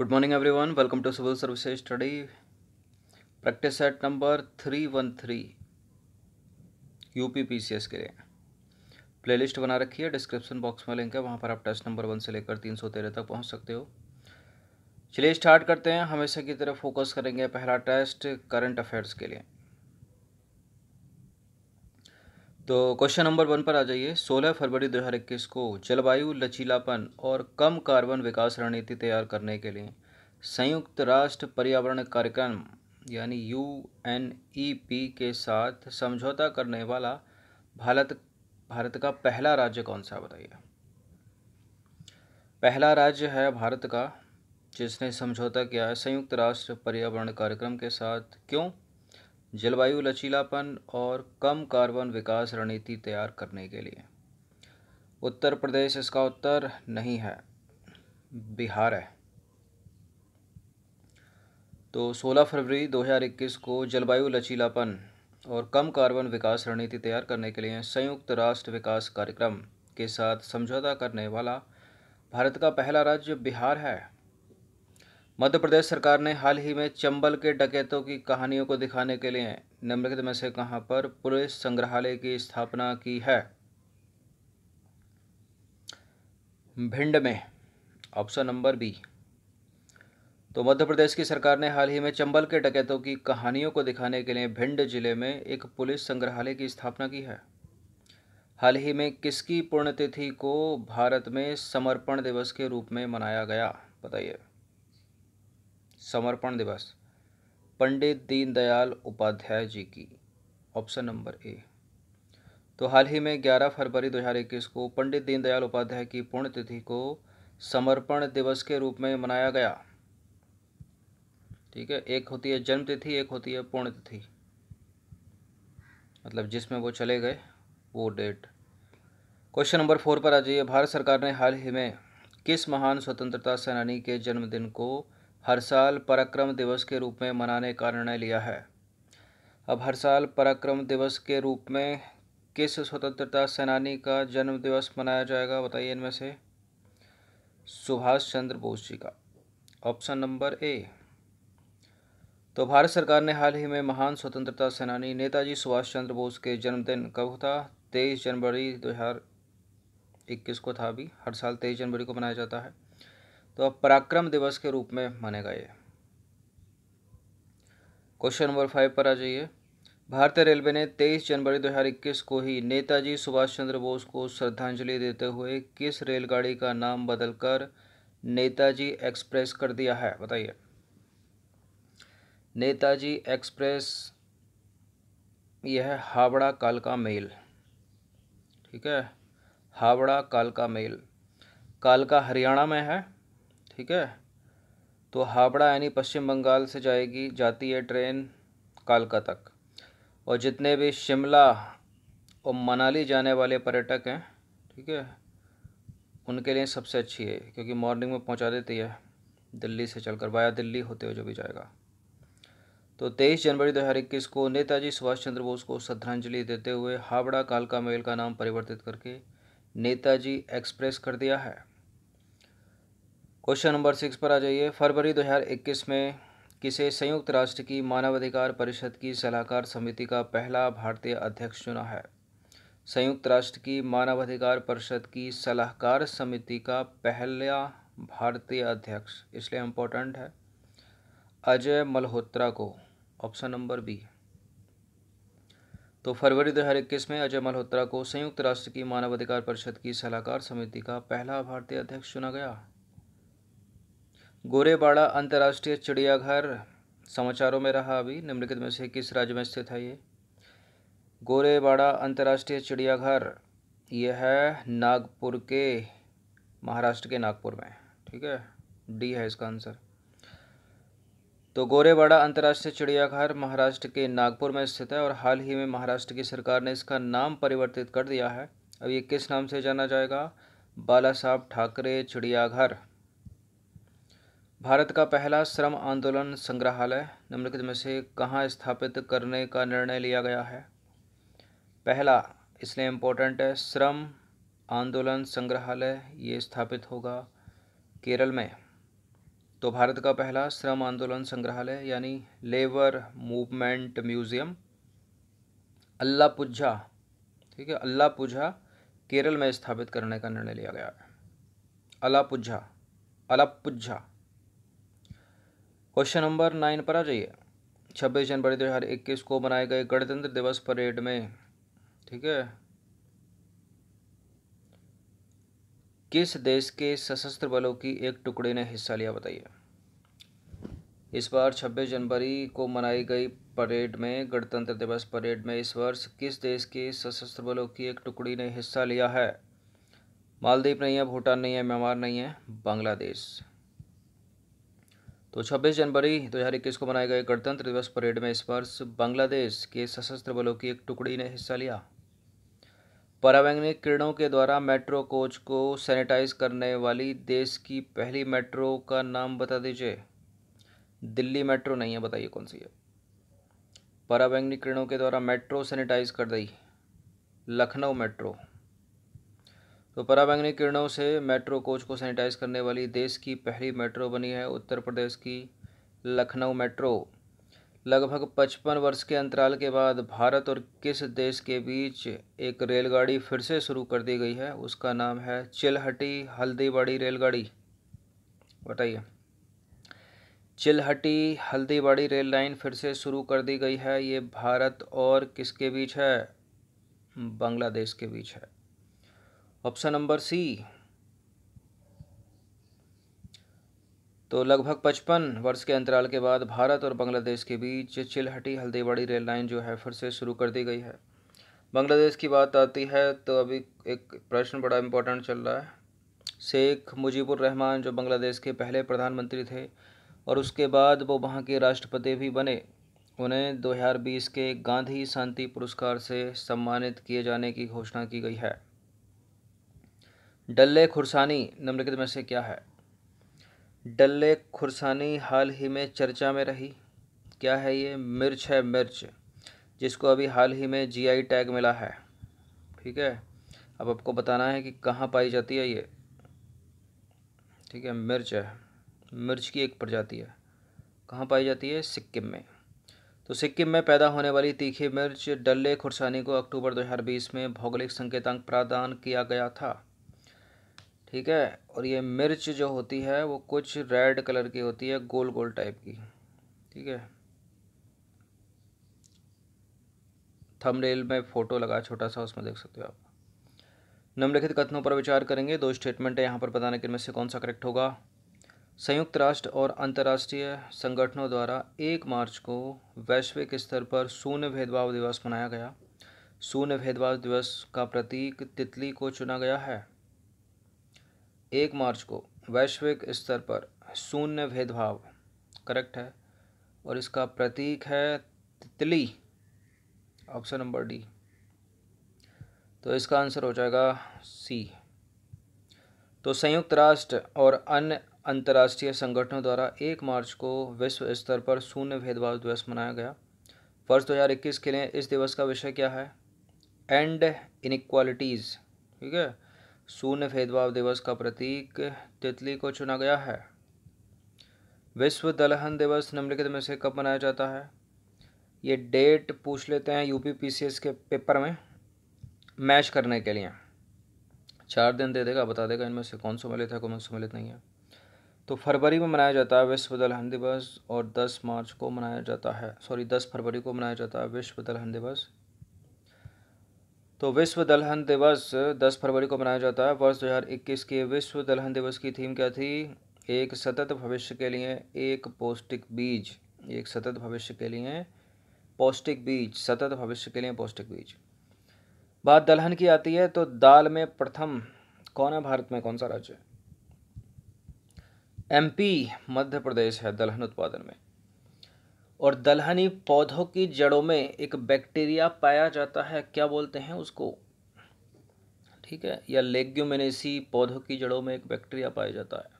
good morning everyone welcome to civil service study practice set number three one three U P P C S के लिए play list बना रखी है description box में link है वहाँ पर आप टेस्ट नंबर वन से लेकर तीन सौ तेरह तक पहुँच सकते हो चलिए स्टार्ट करते हैं हमेशा की तरह फोकस करेंगे पहला टेस्ट करंट अफेयर्स के लिए तो क्वेश्चन नंबर वन पर आ जाइए 16 फरवरी 2021 को जलवायु लचीलापन और कम कार्बन विकास रणनीति तैयार करने के लिए संयुक्त राष्ट्र पर्यावरण कार्यक्रम यानी यू एन ई पी के साथ समझौता करने वाला भारत भारत का पहला राज्य कौन सा बताइए पहला राज्य है भारत का जिसने समझौता किया है संयुक्त राष्ट्र पर्यावरण कार्यक्रम के साथ क्यों जलवायु लचीलापन और कम कार्बन विकास रणनीति तैयार करने के लिए उत्तर प्रदेश इसका उत्तर नहीं है बिहार है तो 16 फरवरी 2021 को जलवायु लचीलापन और कम कार्बन विकास रणनीति तैयार करने के लिए संयुक्त राष्ट्र विकास कार्यक्रम के साथ समझौता करने वाला भारत का पहला राज्य बिहार है मध्य प्रदेश सरकार ने हाल ही में चंबल के डकैतों की कहानियों को दिखाने के लिए निम्नलिखित में से कहाँ पर पुलिस संग्रहालय की स्थापना की है भिंड में ऑप्शन नंबर बी तो मध्य प्रदेश की सरकार ने हाल ही में चंबल के डकैतों की कहानियों को दिखाने के लिए भिंड जिले में एक पुलिस संग्रहालय की स्थापना की है हाल ही में किसकी पुण्यतिथि को भारत में समर्पण दिवस के रूप में मनाया गया बताइए समर्पण दिवस पंडित दीनदयाल उपाध्याय जी की ऑप्शन नंबर ए तो हाल ही में 11 फरवरी 2021 को पंडित दीनदयाल उपाध्याय की पुण्यतिथि को समर्पण दिवस के रूप में मनाया गया ठीक है एक होती है जन्मतिथि एक होती है पुण्यतिथि मतलब जिसमें वो चले गए वो डेट क्वेश्चन नंबर फोर पर आ जाइए भारत सरकार ने हाल ही में किस महान स्वतंत्रता सेनानी के जन्मदिन को हर साल पराक्रम दिवस के रूप में मनाने का निर्णय लिया है अब हर साल पराक्रम दिवस के रूप में किस स्वतंत्रता सेनानी का जन्म दिवस मनाया जाएगा बताइए इनमें से सुभाष चंद्र बोस जी का ऑप्शन नंबर ए तो भारत सरकार ने हाल ही में महान स्वतंत्रता सेनानी नेताजी सुभाष चंद्र बोस के जन्मदिन कब था तेईस जनवरी दो हज़ार इक्कीस को था अभी हर साल तेईस जनवरी को मनाया जाता है तो अब पराक्रम दिवस के रूप में मानेगा ये क्वेश्चन नंबर फाइव पर आ जाइए भारतीय रेलवे ने 23 जनवरी 2021 को ही नेताजी सुभाष चंद्र बोस को श्रद्धांजलि देते हुए किस रेलगाड़ी का नाम बदलकर नेताजी एक्सप्रेस कर दिया है बताइए नेताजी एक्सप्रेस यह है हावड़ा कालका मेल ठीक है हावड़ा कालका मेल कालका हरियाणा में है ठीक है तो हावड़ा यानी पश्चिम बंगाल से जाएगी जाती है ट्रेन कालका तक और जितने भी शिमला और मनाली जाने वाले पर्यटक हैं ठीक है उनके लिए सबसे अच्छी है क्योंकि मॉर्निंग में पहुंचा देती है दिल्ली से चलकर वाया दिल्ली होते हुए जो भी जाएगा तो 23 जनवरी 2021 को नेताजी सुभाष चंद्र बोस को श्रद्धांजलि देते हुए हावड़ा कालका मेल का नाम परिवर्तित करके नेताजी एक्सप्रेस कर दिया है क्वेश्चन नंबर सिक्स पर आ जाइए फरवरी 2021 में किसे संयुक्त राष्ट्र की मानवाधिकार परिषद की सलाहकार समिति का पहला भारतीय अध्यक्ष चुना है संयुक्त राष्ट्र की मानवाधिकार परिषद की सलाहकार समिति का पहला भारतीय अध्यक्ष इसलिए इम्पोर्टेंट है अजय मल्होत्रा को ऑप्शन नंबर बी तो फरवरी 2021 में अजय मल्होत्रा को संयुक्त राष्ट्र की मानवाधिकार परिषद की सलाहकार समिति का पहला भारतीय अध्यक्ष चुना गया गोरेबाड़ा अंतर्राष्ट्रीय चिड़ियाघर समाचारों में रहा अभी निम्नलिखित में से किस राज्य में स्थित है ये गोरेबाड़ा अंतर्राष्ट्रीय चिड़ियाघर यह है नागपुर के महाराष्ट्र के नागपुर में ठीक है डी है इसका आंसर तो गोरेबाड़ा अंतर्राष्ट्रीय चिड़ियाघर महाराष्ट्र के नागपुर में स्थित है और हाल ही में महाराष्ट्र की सरकार ने इसका नाम परिवर्तित कर दिया है अब ये किस नाम से जाना जाएगा बाला साहब ठाकरे चिड़ियाघर भारत का पहला श्रम आंदोलन संग्रहालय निम्नलिखित में से कहाँ स्थापित करने का निर्णय लिया गया है पहला इसलिए इम्पोर्टेंट है श्रम आंदोलन संग्रहालय ये स्थापित होगा केरल में तो भारत का पहला श्रम आंदोलन संग्रहालय यानी लेबर मूवमेंट म्यूज़ियम अल्लापुझा ठीक है अल्लापुझा केरल में स्थापित करने का निर्णय लिया गया है Alappuzha Alappuzha question number nine पर आ जाइए छब्बीस जनवरी दो हज़ार इक्कीस को बनाए गए गणतंत्र दिवस परेड में ठीक है किस देश के सशस्त्र बलों की एक टुकड़े ने हिस्सा लिया बताइए इस बार छब्बीस जनवरी को मनाई गई परेड में गणतंत्र दिवस परेड में इस वर्ष किस देश के सशस्त्र बलों की एक टुकड़ी ने हिस्सा लिया है मालदीव नहीं है भूटान नहीं है म्यांमार नहीं है बांग्लादेश तो 26 जनवरी 2021 को मनाए गए गणतंत्र दिवस परेड में इस वर्ष बांग्लादेश के सशस्त्र बलों की एक टुकड़ी ने हिस्सा लिया परावैंगनिक किरणों के द्वारा मेट्रो कोच को सैनिटाइज करने वाली देश की पहली मेट्रो का नाम बता दीजिए दिल्ली मेट्रो नहीं है बताइए कौन सी है परावैंगनी किरणों के द्वारा मेट्रो सैनिटाइज कर दी लखनऊ मेट्रो तो पराबैंगनी किरणों से मेट्रो कोच को सैनिटाइज करने वाली देश की पहली मेट्रो बनी है उत्तर प्रदेश की लखनऊ मेट्रो लगभग पचपन वर्ष के अंतराल के बाद भारत और किस देश के बीच एक रेलगाड़ी फिर से शुरू कर दी गई है उसका नाम है चिलहटी हल्दीबाड़ी रेलगाड़ी बताइए चिलहटी हल्दीबाड़ी रेल लाइन फिर से शुरू कर दी गई है ये भारत और किसके बीच है बांग्लादेश के बीच है ऑप्शन नंबर सी तो लगभग पचपन वर्ष के अंतराल के बाद भारत और बांग्लादेश के बीच चिलहटी हल्दीबाड़ी रेल लाइन जो है फिर से शुरू कर दी गई है बांग्लादेश की बात आती है तो अभी एक प्रश्न बड़ा इम्पोर्टेंट चल रहा है शेख मुजीबुर रहमान जो बांग्लादेश के पहले प्रधानमंत्री थे और उसके बाद वो वहाँ के राष्ट्रपति भी बने उन्हें 2020 के गांधी शांति पुरस्कार से सम्मानित किए जाने की घोषणा की गई है डल्ले खुरसानी निम्नलिखित में से क्या है डल्ले खुरसानी हाल ही में चर्चा में रही क्या है ये मिर्च है मिर्च जिसको अभी हाल ही में जीआई टैग मिला है ठीक है अब आपको बताना है कि कहाँ पाई जाती है ये ठीक है मिर्च है मिर्च की एक प्रजाति है कहाँ पाई जाती है सिक्किम में तो सिक्किम में पैदा होने वाली तीखी मिर्च डल्ले खुरसानी को अक्टूबर 2020 में भौगोलिक संकेतांक प्रदान किया गया था ठीक है और ये मिर्च जो होती है वो कुछ रेड कलर की होती है गोल गोल टाइप की ठीक है थंबनेल में फ़ोटो लगा छोटा सा उसमें देख सकते हो आप निम्नलिखित कथनों पर विचार करेंगे दो स्टेटमेंट है यहाँ पर बताने के इनमें से कौन सा करेक्ट होगा संयुक्त राष्ट्र और अंतर्राष्ट्रीय संगठनों द्वारा एक मार्च को वैश्विक स्तर पर शून्य भेदभाव दिवस मनाया गया शून्य भेदभाव दिवस का प्रतीक तितली को चुना गया है एक मार्च को वैश्विक स्तर पर शून्य भेदभाव करेक्ट है और इसका प्रतीक है तितली ऑप्शन नंबर डी तो इसका आंसर हो जाएगा सी तो संयुक्त राष्ट्र और अन्य अंतर्राष्ट्रीय संगठनों द्वारा एक मार्च को विश्व स्तर पर शून्य भेदभाव दिवस मनाया गया वर्ष 2021 तो के लिए इस दिवस का विषय क्या है एंड इनिक्वालिटीज़ ठीक है शून्य भेदभाव दिवस का प्रतीक तितली को चुना गया है विश्व दलहन दिवस निम्नलिखित में से कब मनाया जाता है ये डेट पूछ लेते हैं यूपी पीसीएस के पेपर में मैच करने के लिए चार दिन दे देगा बता देगा इनमें से कौन सम्मिलित है कौन सम्मिलित नहीं है तो फरवरी में मनाया जाता है विश्व दलहन दिवस और 10 मार्च को मनाया जाता है सॉरी 10 फरवरी को मनाया जाता है विश्व दलहन दिवस तो विश्व दलहन दिवस 10 फरवरी को मनाया जाता है वर्ष 2021 के विश्व दलहन दिवस की थीम क्या थी एक सतत भविष्य के लिए एक पौष्टिक बीज एक सतत भविष्य के लिए पौष्टिक बीज सतत भविष्य के लिए पौष्टिक बीज बात दलहन की आती है तो दाल में प्रथम कौन है भारत में कौन सा राज्य एमपी मध्य प्रदेश है दलहन उत्पादन में और दलहनी पौधों की जड़ों में एक बैक्टीरिया पाया जाता है क्या बोलते हैं उसको ठीक है या लेग्यूमिनेसी पौधों की जड़ों में एक बैक्टीरिया पाया जाता है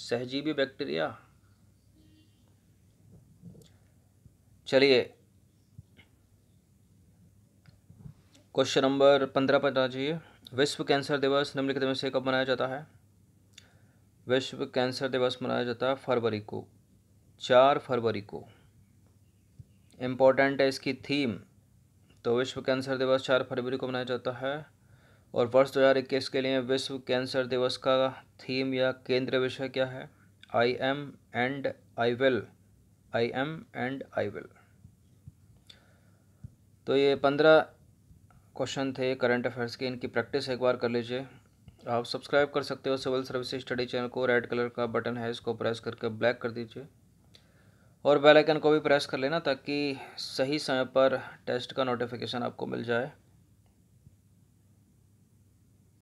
सहजीवी बैक्टीरिया चलिए क्वेश्चन नंबर पंद्रह पर आ जाइए विश्व कैंसर दिवस निम्नलिखित में से कब मनाया जाता है विश्व कैंसर दिवस मनाया जाता है फरवरी को चार फरवरी को इम्पोर्टेंट है इसकी थीम तो विश्व कैंसर दिवस चार फरवरी को मनाया जाता है और वर्ष 2021 के लिए विश्व कैंसर दिवस का थीम या केंद्र विषय क्या है I am and I will I am and I will तो ये पंद्रह क्वेश्चन थे करंट अफेयर्स के इनकी प्रैक्टिस एक बार कर लीजिए आप सब्सक्राइब कर सकते हो सिविल सर्विस स्टडी चैनल को रेड कलर का बटन है इसको प्रेस करके ब्लैक कर दीजिए और बेल आइकन को भी प्रेस कर लेना ताकि सही समय पर टेस्ट का नोटिफिकेशन आपको मिल जाए